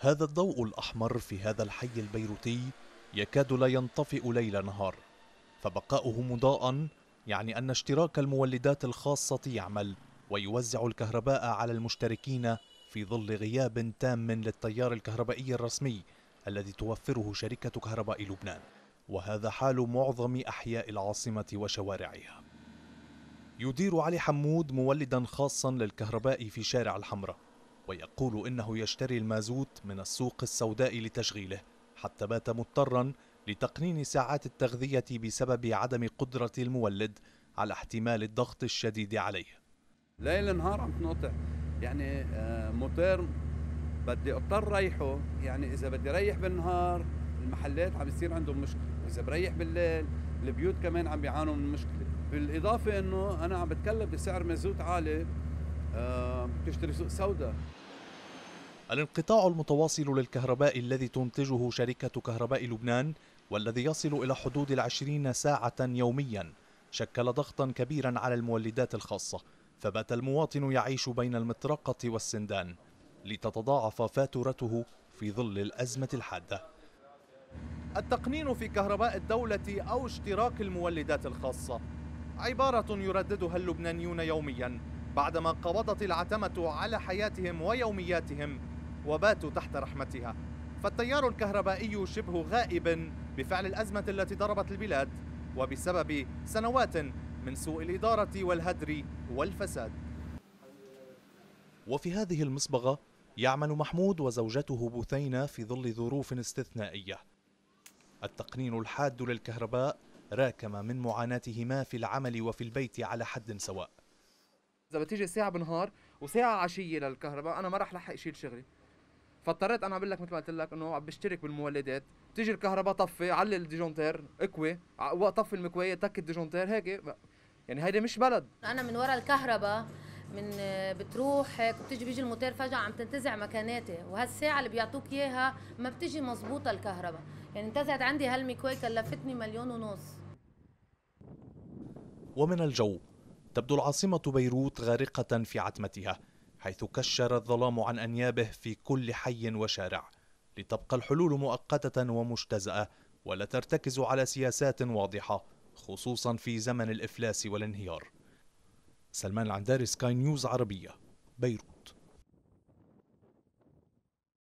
هذا الضوء الأحمر في هذا الحي البيروتي يكاد لا ينطفئ ليل نهار فبقاؤه مضاء يعني أن اشتراك المولدات الخاصة يعمل ويوزع الكهرباء على المشتركين في ظل غياب تام للتيار الكهربائي الرسمي الذي توفره شركة كهرباء لبنان وهذا حال معظم أحياء العاصمة وشوارعها يدير علي حمود مولدا خاصا للكهرباء في شارع الحمره ويقول إنه يشتري المازوت من السوق السوداء لتشغيله حتى بات مضطرا لتقنين ساعات التغذية بسبب عدم قدرة المولد على احتمال الضغط الشديد عليه ليل نهار عم تنقطع يعني آه، موتير بدي اضطر ريحه يعني اذا بدي ريح بالنهار المحلات عم يصير عندهم مشكله اذا بريح بالليل البيوت كمان عم بيعانوا من مشكله بالاضافه انه انا عم بتكلم بسعر مازوت عالي آه، بتشتري سوق سوداء الانقطاع المتواصل للكهرباء الذي تنتجه شركة كهرباء لبنان والذي يصل إلى حدود العشرين ساعة يوميا شكل ضغطا كبيرا على المولدات الخاصة فبات المواطن يعيش بين المطرقة والسندان لتتضاعف فاتورته في ظل الأزمة الحادة التقنين في كهرباء الدولة أو اشتراك المولدات الخاصة عبارة يرددها اللبنانيون يوميا بعدما قبضت العتمة على حياتهم ويومياتهم وباتوا تحت رحمتها فالتيار الكهربائي شبه غائب بفعل الأزمة التي ضربت البلاد وبسبب سنوات من سوء الإدارة والهدر والفساد وفي هذه المصبغة يعمل محمود وزوجته بثينة في ظل ظروف استثنائية التقنين الحاد للكهرباء راكم من معاناتهما في العمل وفي البيت على حد سواء إذا بتيجي ساعة بنهار وساعة عشية للكهرباء أنا ما راح لحق أشيل شغلي فاضطريت انا اقول لك مثل ما قلت لك انه عم بشترك بالمولدات بتيجي الكهرباء طفي علي الديجونتير اكوي طفي المكويه تك الديجونتير هيك يعني هيدي مش بلد انا من ورا الكهرباء من آه، بتروح هيك آه، بتيجي بيجي الموتير فجاه عم تنتزع مكاناتي وهالساعه اللي بيعطوك اياها ما بتيجي مزبوطه الكهرباء يعني انتزعت عندي هالمكوي كلفتني مليون ونص ومن الجو تبدو العاصمة بيروت غارقة في عتمتها حيث كشر الظلام عن أنيابه في كل حي وشارع لتبقى الحلول مؤقتة ومجتزأة ولا ترتكز على سياسات واضحة خصوصا في زمن الإفلاس والانهيار سلمان العنداري سكاي نيوز عربية بيروت